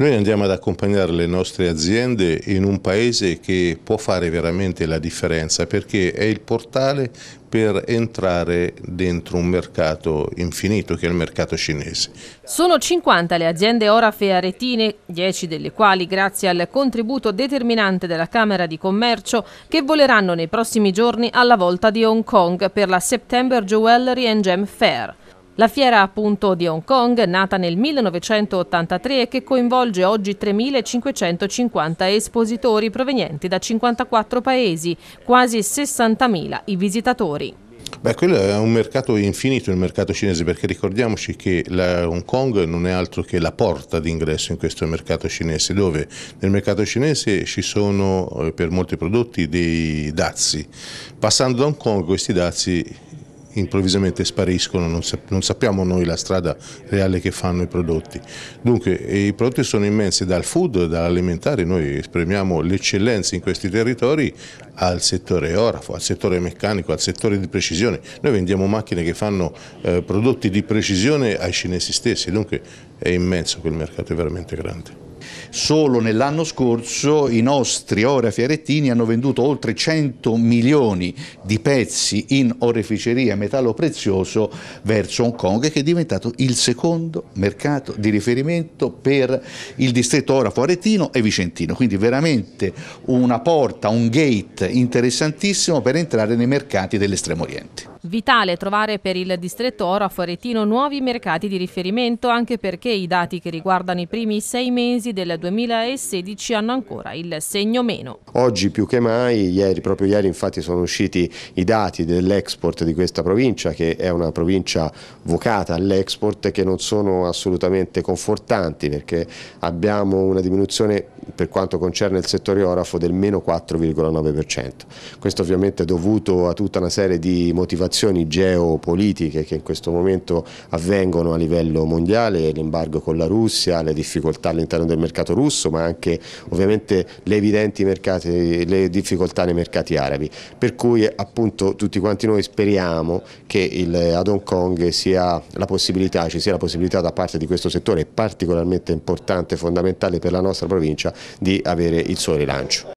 Noi andiamo ad accompagnare le nostre aziende in un paese che può fare veramente la differenza perché è il portale per entrare dentro un mercato infinito che è il mercato cinese. Sono 50 le aziende Orafe aretine, 10 delle quali grazie al contributo determinante della Camera di Commercio che voleranno nei prossimi giorni alla volta di Hong Kong per la September Jewelry and Gem Fair. La fiera appunto di Hong Kong, nata nel 1983 e che coinvolge oggi 3.550 espositori provenienti da 54 paesi, quasi 60.000 i visitatori. Beh, quello è un mercato infinito, il mercato cinese, perché ricordiamoci che Hong Kong non è altro che la porta d'ingresso in questo mercato cinese, dove nel mercato cinese ci sono eh, per molti prodotti dei dazi. Passando da Hong Kong questi dazi improvvisamente spariscono, non, sap non, sappiamo noi la strada reale che fanno i prodotti. Dunque eh, i prodotti sono immensi dal food, dall'alimentare, noi esprimiamo l'eccellenza in questi territori al settore orafo, al settore meccanico, al settore di precisione. Noi vendiamo macchine che fanno eh, prodotti di precisione ai cinesi stessi, dunque è immenso quel mercato, è veramente grande. Solo nell'anno scorso i nostri orafi arettini hanno venduto oltre 100 milioni di pezzi in oreficeria metallo prezioso verso Hong Kong che è diventato il secondo mercato di riferimento per il distretto orafo arettino e vicentino, quindi veramente una porta, un gate interessantissimo per entrare nei mercati dell'estremo oriente. Vitale trovare per il distretto Oro a Foretino nuovi mercati di riferimento anche perché i dati che riguardano i primi sei mesi del 2016 hanno ancora il segno meno. Oggi più che mai, ieri, proprio ieri infatti sono usciti i dati dell'export di questa provincia che è una provincia vocata all'export che non sono assolutamente confortanti perché abbiamo una diminuzione per quanto concerne il settore orafo del meno 4,9%. Questo ovviamente è dovuto a tutta una serie di motivazioni situazioni geopolitiche che in questo momento avvengono a livello mondiale, l'embargo con la Russia, le difficoltà all'interno del mercato russo, ma anche ovviamente le evidenti mercati, le difficoltà nei mercati arabi. Per cui appunto tutti quanti noi speriamo che il, ad Hong Kong sia la possibilità, ci sia la possibilità da parte di questo settore particolarmente importante, fondamentale per la nostra provincia, di avere il suo rilancio.